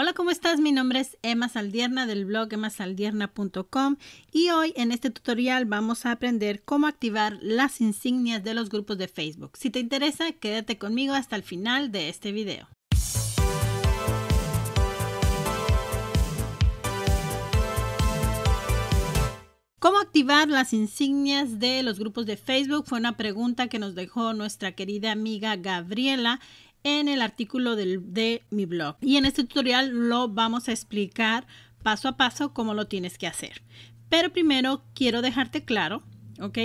Hola, ¿cómo estás? Mi nombre es Emma Saldierna del blog emmasaldierna.com y hoy en este tutorial vamos a aprender cómo activar las insignias de los grupos de Facebook. Si te interesa, quédate conmigo hasta el final de este video. ¿Cómo activar las insignias de los grupos de Facebook? Fue una pregunta que nos dejó nuestra querida amiga Gabriela en el artículo de mi blog. Y en este tutorial lo vamos a explicar paso a paso cómo lo tienes que hacer. Pero primero quiero dejarte claro, ¿ok?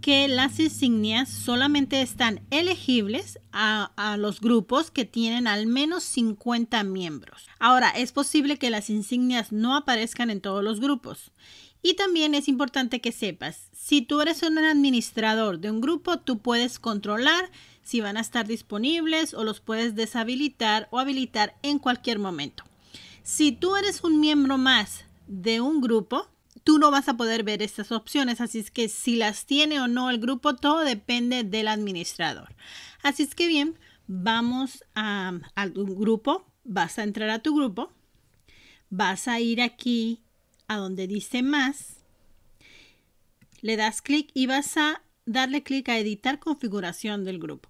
Que las insignias solamente están elegibles a, a, los grupos que tienen al menos 50 miembros. Ahora, es posible que las insignias no aparezcan en todos los grupos y también es importante que sepas, si tú eres un administrador de un grupo, tú puedes controlar si van a estar disponibles o los puedes deshabilitar o habilitar en cualquier momento. Si tú eres un miembro más de un grupo, tú no vas a poder ver estas opciones, así es que si las tiene o no el grupo, todo depende del administrador. Así es que bien, vamos a, a un grupo, vas a entrar a tu grupo, vas a ir aquí a donde dice más, le das clic y vas a darle clic a editar configuración del grupo.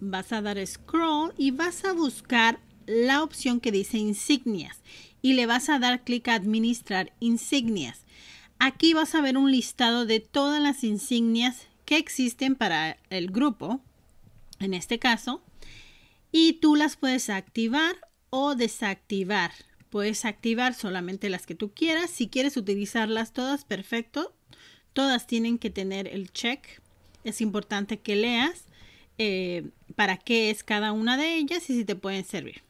Vas a dar scroll y vas a buscar la opción que dice insignias y le vas a dar clic a administrar insignias. Aquí vas a ver un listado de todas las insignias que existen para el grupo, en este caso, y tú las puedes activar o desactivar. Puedes activar solamente las que tú quieras. Si quieres utilizarlas todas, perfecto. Todas tienen que tener el check. Es importante que leas eh, para qué es cada una de ellas y si te pueden servir.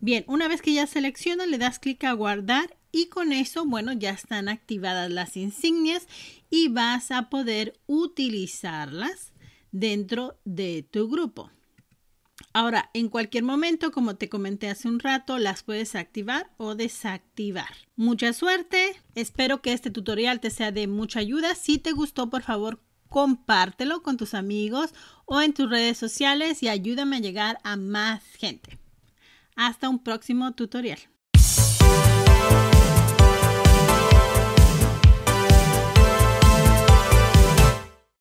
Bien, una vez que ya seleccionas, le das clic a guardar y con eso, bueno, ya están activadas las insignias y vas a poder utilizarlas dentro de tu grupo. Ahora, en cualquier momento, como te comenté hace un rato, las puedes activar o desactivar. Mucha suerte, espero que este tutorial te sea de mucha ayuda. Si te gustó, por favor, compártelo con tus amigos o en tus redes sociales y ayúdame a llegar a más gente. Hasta un próximo tutorial.